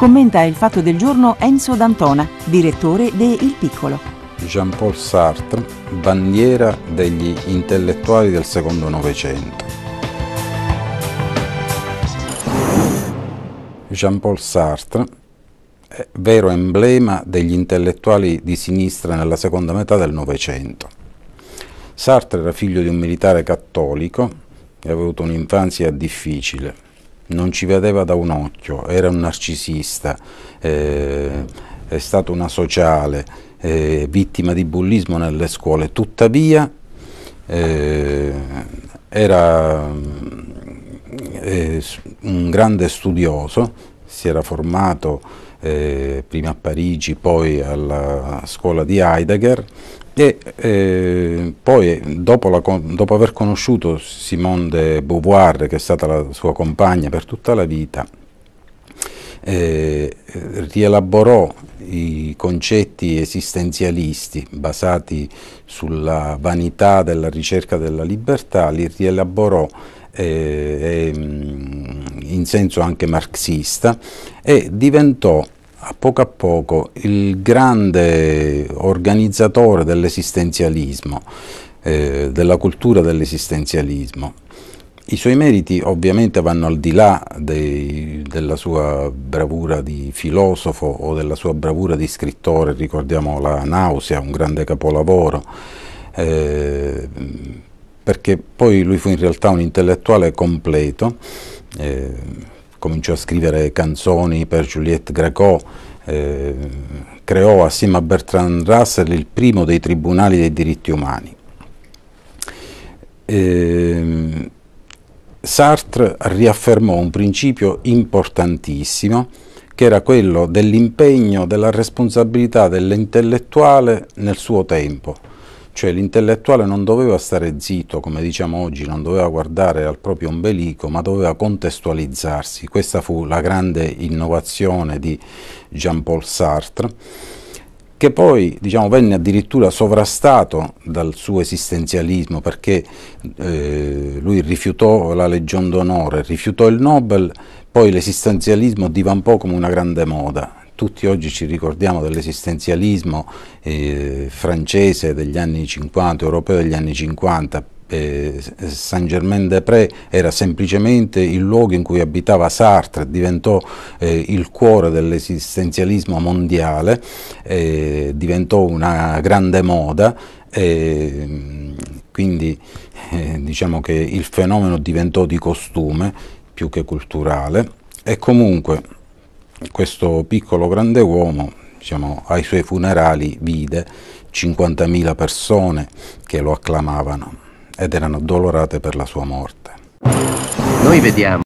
Commenta il fatto del giorno Enzo D'Antona, direttore de Il Piccolo. Jean-Paul Sartre, bandiera degli intellettuali del secondo Novecento. Jean-Paul Sartre, vero emblema degli intellettuali di sinistra nella seconda metà del Novecento. Sartre era figlio di un militare cattolico e aveva avuto un'infanzia difficile non ci vedeva da un occhio, era un narcisista, eh, è stato una sociale, eh, vittima di bullismo nelle scuole, tuttavia eh, era mm, eh, un grande studioso, si era formato eh, prima a Parigi, poi alla scuola di Heidegger e eh, poi dopo, la, dopo, aver conosciuto Simone de Beauvoir, che è stata la sua compagna per tutta la vita, eh, rielaborò i concetti esistenzialisti basati sulla vanità della ricerca della libertà, li rielaborò eh, e, in senso anche marxista e diventò a poco a poco il grande organizzatore dell'esistenzialismo, eh, della cultura dell'esistenzialismo. I suoi meriti ovviamente vanno al di là dei, della sua bravura di filosofo o della sua bravura di scrittore, ricordiamo la Nausea, un grande capolavoro, eh, perché poi lui fu in realtà un intellettuale completo eh, cominciò a scrivere canzoni per Juliette Greco, eh, creò assieme a Bertrand Russell il primo dei tribunali dei diritti umani. Eh, Sartre riaffermò un principio importantissimo che era quello dell'impegno, della responsabilità dell'intellettuale nel suo tempo, cioè l'intellettuale non doveva stare zitto, come diciamo oggi, non doveva guardare al proprio ombelico, ma doveva contestualizzarsi. Questa fu la grande innovazione di Jean-Paul Sartre, che poi diciamo, venne addirittura sovrastato dal suo esistenzialismo, perché eh, lui rifiutò la legion d'onore, rifiutò il Nobel, poi l'esistenzialismo divampò come una grande moda, tutti oggi ci ricordiamo dell'esistenzialismo eh, francese degli anni 50, europeo degli anni 50, eh, Saint Germain des Prés era semplicemente il luogo in cui abitava Sartre, diventò eh, il cuore dell'esistenzialismo mondiale, eh, diventò una grande moda, eh, quindi eh, diciamo che il fenomeno diventò di costume più che culturale e comunque questo piccolo grande uomo diciamo, ai suoi funerali vide 50.000 persone che lo acclamavano ed erano dolorate per la sua morte. Noi vediamo